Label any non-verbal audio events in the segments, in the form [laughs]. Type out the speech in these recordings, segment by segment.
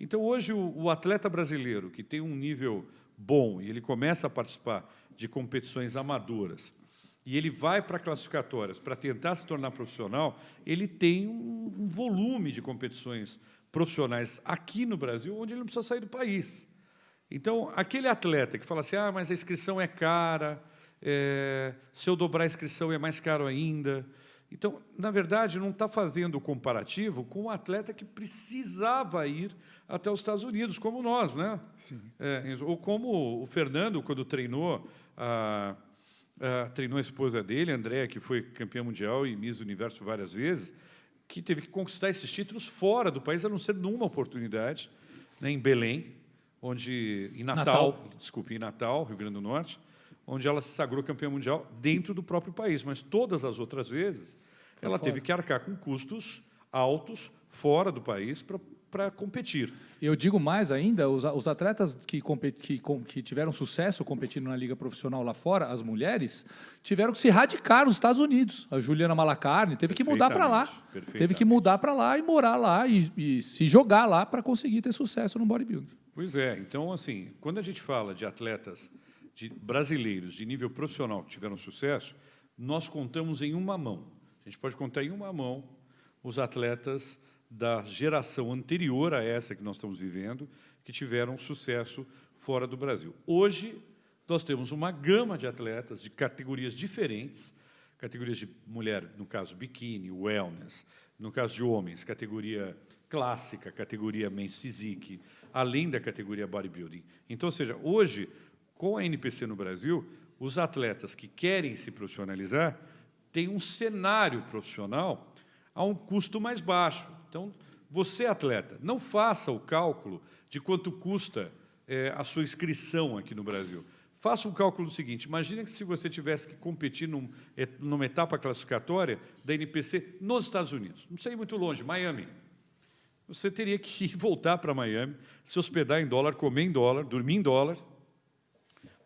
Então, hoje, o, o, atleta brasileiro que tem um nível bom e ele começa a participar de competições amadoras e ele vai para classificatórias para tentar se tornar profissional, ele tem um, um, volume de competições profissionais aqui no Brasil onde ele não precisa sair do país. Então, aquele atleta que fala assim: ah, mas a inscrição é cara, é, se eu dobrar a inscrição é mais caro ainda. Então, na verdade, não está fazendo o comparativo com um atleta que precisava ir até os Estados Unidos, como nós, né? É, ou como o Fernando, quando treinou a, a, treinou a esposa dele, a Andréa, que foi campeã mundial e Miss Universo várias vezes, que teve que conquistar esses títulos fora do país, a não ser numa oportunidade, né, em Belém, onde em Natal, Natal. desculpe, em Natal, Rio Grande do Norte, onde ela se sagrou campeã mundial dentro do próprio país, mas todas as outras vezes Foi ela fora. teve que arcar com custos altos fora do país para competir. Eu digo mais ainda, os, os atletas que, que, que, tiveram sucesso competindo na liga profissional lá fora, as mulheres, tiveram que se radicar nos Estados Unidos. A Juliana Malacarne teve que mudar para lá, teve que mudar para lá e morar lá e, e se jogar lá para conseguir ter sucesso no bodybuilding. Pois é, então assim, quando a gente fala de atletas de brasileiros de nível profissional que tiveram sucesso, nós contamos em uma mão. A gente pode contar em uma mão os atletas da geração anterior a essa que nós estamos vivendo, que tiveram sucesso fora do Brasil. Hoje, nós temos uma gama de atletas de categorias diferentes, categorias de mulher, no caso biquíni, wellness, no caso de homens, categoria clássica, categoria men's physique, além da categoria bodybuilding. Então, ou seja, hoje com a NPC no Brasil, os atletas que querem se profissionalizar têm um cenário profissional a um custo mais baixo. Então, você, atleta, não faça o cálculo de quanto custa é, a sua inscrição aqui no Brasil. Faça um cálculo do seguinte: imagina que se você tivesse que competir num, é, numa etapa classificatória da NPC nos Estados Unidos, não sei muito longe, Miami. Você teria que [laughs] voltar para Miami, se hospedar em dólar, comer em dólar, dormir em dólar,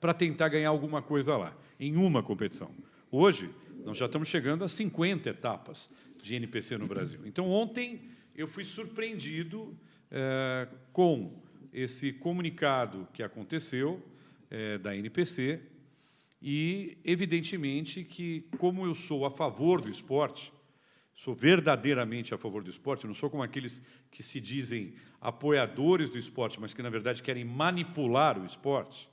para tentar ganhar alguma coisa lá, em uma competição. Hoje, nós já estamos chegando a 50 etapas de NPC no Brasil. Então, ontem, eu fui surpreendido é, com esse comunicado que aconteceu é, da NPC e, evidentemente, que, como eu sou a favor do esporte, sou verdadeiramente a favor do esporte, não sou como aqueles que se dizem apoiadores do esporte, mas que, na verdade, querem manipular o esporte,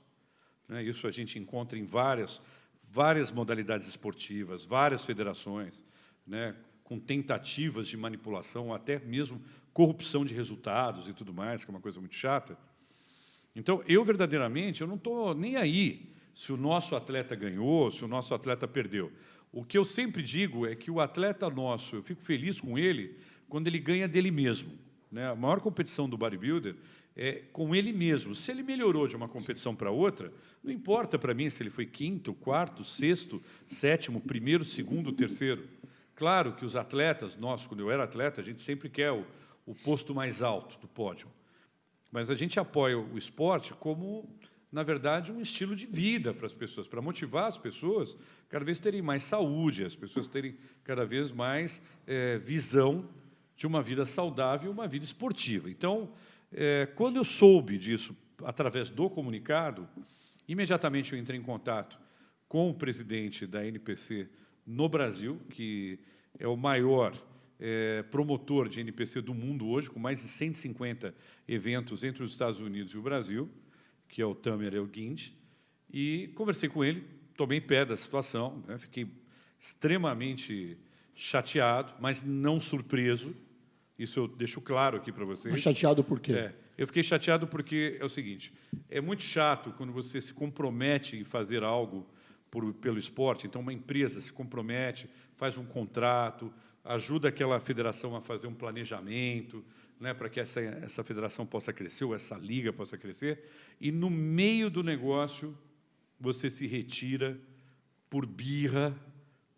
né? Isso a gente encontra em várias, várias modalidades esportivas, várias federações, né? com tentativas de manipulação, até mesmo corrupção de resultados e tudo mais, que é uma coisa muito chata. Então, eu verdadeiramente, eu não estou nem aí se o nosso atleta ganhou, se o nosso atleta perdeu. O que eu sempre digo é que o atleta nosso, eu fico feliz com ele quando ele ganha dele mesmo. Né? A maior competição do bodybuilder é, com ele mesmo. Se ele melhorou de uma competição para outra, não importa para mim se ele foi quinto, quarto, sexto, sétimo, primeiro, segundo, terceiro. Claro que os atletas, nós, quando eu era atleta, a gente sempre quer o, o posto mais alto do pódio. Mas a gente apoia o esporte como, na verdade, um estilo de vida para as pessoas, para motivar as pessoas cada vez terem mais saúde, as pessoas terem cada vez mais é, visão de uma vida saudável, uma vida esportiva. Então, é, quando eu soube disso através do comunicado, imediatamente eu entrei em contato com o presidente da NPC no Brasil, que é o maior é, promotor de NPC do mundo hoje, com mais de 150 eventos entre os Estados Unidos e o Brasil, que é o Tamer Elguind, e conversei com ele, tomei pé da situação, né, fiquei extremamente chateado, mas não surpreso, isso eu deixo claro aqui para vocês. Mas chateado por quê? É, eu fiquei chateado porque é o seguinte: é muito chato quando você se compromete em fazer algo por, pelo esporte. Então, uma empresa se compromete, faz um contrato, ajuda aquela federação a fazer um planejamento, né, para que essa, essa federação possa crescer, ou essa liga possa crescer, e no meio do negócio você se retira por birra,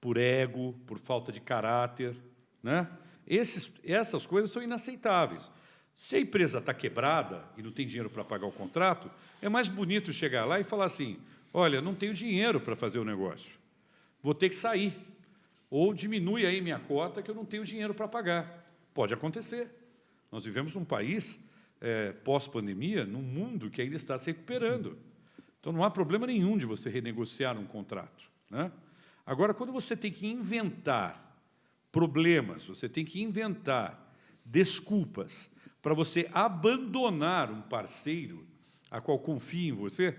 por ego, por falta de caráter. Né? Esses, essas coisas são inaceitáveis. Se a empresa está quebrada e não tem dinheiro para pagar o contrato, é mais bonito chegar lá e falar assim: olha, não tenho dinheiro para fazer o negócio, vou ter que sair. Ou diminui aí minha cota que eu não tenho dinheiro para pagar. Pode acontecer. Nós vivemos num país é, pós-pandemia, num mundo que ainda está se recuperando. Então não há problema nenhum de você renegociar um contrato. Né? Agora, quando você tem que inventar problemas, você tem que inventar desculpas para você abandonar um parceiro a qual confia em você.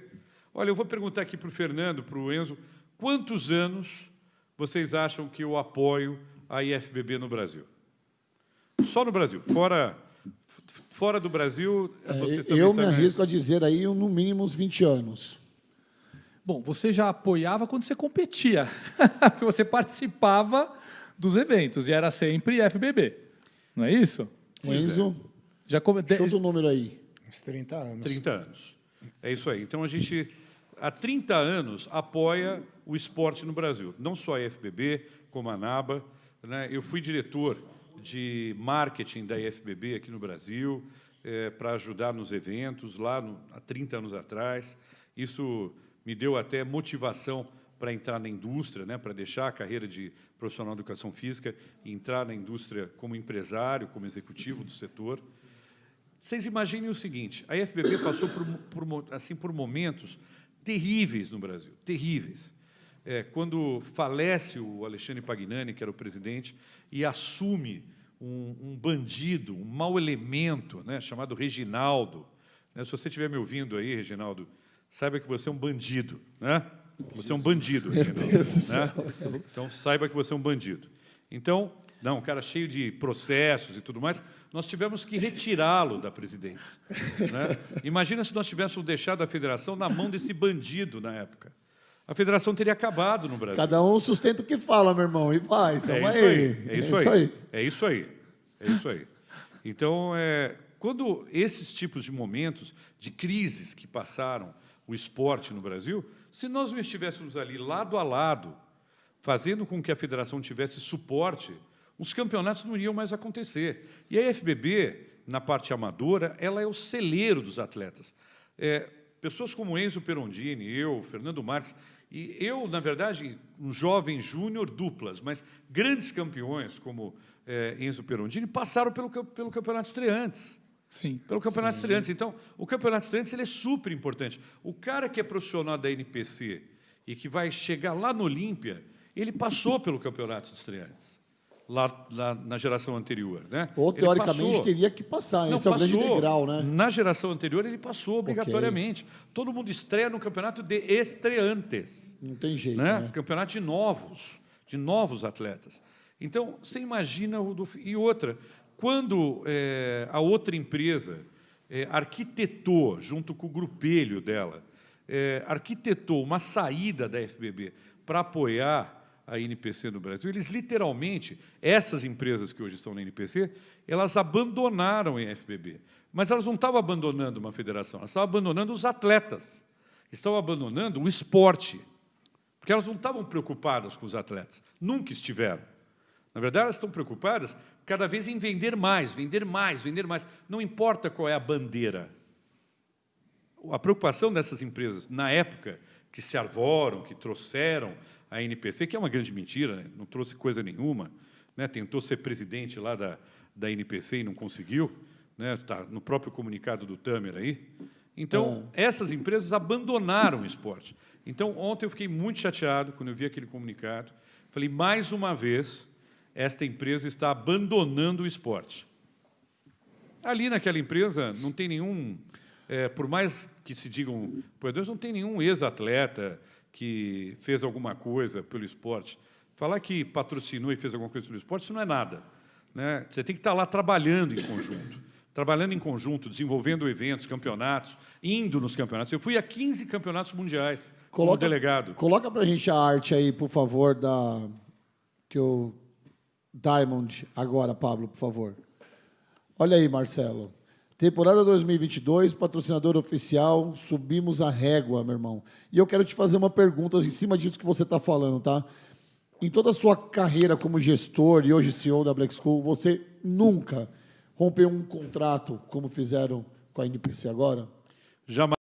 Olha, eu vou perguntar aqui para o Fernando, para o Enzo, quantos anos vocês acham que eu apoio a IFBB no Brasil? Só no Brasil, fora fora do Brasil, é, vocês é, Eu me arrisco a dizer aí no mínimo uns 20 anos. Bom, você já apoiava quando você competia, [laughs] porque você participava dos eventos, e era sempre FBB. Não é isso? É. Enzo, já come... chuta o número aí. Uns 30 anos. 30 anos. É isso aí. Então, a gente, há 30 anos, apoia o esporte no Brasil. Não só a FBB, como a NABA. Né? Eu fui diretor de marketing da IFBB aqui no Brasil, é, para ajudar nos eventos, lá no, há 30 anos atrás. Isso me deu até motivação para entrar na indústria, né, para deixar a carreira de profissional de educação física e entrar na indústria como empresário, como executivo do setor. Vocês imaginem o seguinte: a FBB passou por, por, assim, por momentos terríveis no Brasil, terríveis. É, quando falece o Alexandre Pagnani, que era o presidente, e assume um, um bandido, um mau elemento, né, chamado Reginaldo. Né, se você estiver me ouvindo aí, Reginaldo, saiba que você é um bandido, né? Você é um bandido. Né? Então saiba que você é um bandido. Então, não, um cara cheio de processos e tudo mais, nós tivemos que retirá-lo da presidência. Né? Imagina se nós tivéssemos deixado a federação na mão desse bandido na época. A federação teria acabado no Brasil. Cada um sustenta o que fala, meu irmão, e vai. É isso aí. É, isso, é isso aí. aí. É isso aí. É isso aí. Então, é, quando esses tipos de momentos, de crises que passaram, o esporte no Brasil, se nós não estivéssemos ali lado a lado, fazendo com que a federação tivesse suporte, os campeonatos não iriam mais acontecer. E a FBB, na parte amadora, ela é o celeiro dos atletas. É, pessoas como Enzo Perondini, eu, Fernando Marques, e eu, na verdade, um jovem júnior duplas, mas grandes campeões como é, Enzo Perondini passaram pelo, pelo campeonato estreantes. Sim. Pelo Campeonato Sim. estreantes. Então, o Campeonato Estreante ele é super importante. O cara que é profissional da NPC e que vai chegar lá no Olímpia, ele passou pelo Campeonato de Estreantes. Lá, lá, na geração anterior, né? Ou teoricamente teria que passar, não, esse passou, é o grande degrau, né? Na geração anterior ele passou obrigatoriamente. Okay. Todo mundo estreia no campeonato de estreantes. Não tem jeito, né? né? Campeonato de novos, de novos atletas. Então, você imagina o e outra, quando é, a outra empresa é, arquitetou, junto com o grupelho dela, é, arquitetou uma saída da FBB para apoiar a NPC no Brasil, eles literalmente, essas empresas que hoje estão na NPC, elas abandonaram a FBB. Mas elas não estavam abandonando uma federação, elas estavam abandonando os atletas, estavam abandonando o esporte, porque elas não estavam preocupadas com os atletas, nunca estiveram. Na verdade, elas estão preocupadas cada vez em vender mais, vender mais, vender mais. Não importa qual é a bandeira. A preocupação dessas empresas, na época que se arvoram, que trouxeram a NPC, que é uma grande mentira, né? não trouxe coisa nenhuma, né? tentou ser presidente lá da, da NPC e não conseguiu, está né? Tá no próprio comunicado do Tamer aí. Então, é. essas empresas abandonaram o esporte. Então, ontem eu fiquei muito chateado quando eu vi aquele comunicado. Falei, mais uma vez, esta empresa está abandonando o esporte. Ali naquela empresa não tem nenhum, é, por mais que se digam apoiadores, não tem nenhum ex-atleta que fez alguma coisa pelo esporte. Falar que patrocinou e fez alguma coisa pelo esporte, isso não é nada. Né? Você tem que estar lá trabalhando em conjunto trabalhando em conjunto, desenvolvendo eventos, campeonatos, indo nos campeonatos. Eu fui a 15 campeonatos mundiais coloca, como delegado. Coloca para a gente a arte aí, por favor, da que eu Diamond agora, Pablo, por favor. Olha aí, Marcelo. Temporada 2022, patrocinador oficial, subimos a régua, meu irmão. E eu quero te fazer uma pergunta em cima disso que você está falando, tá? Em toda a sua carreira como gestor e hoje CEO da Black School, você nunca rompeu um contrato como fizeram com a NPC agora? Jamais.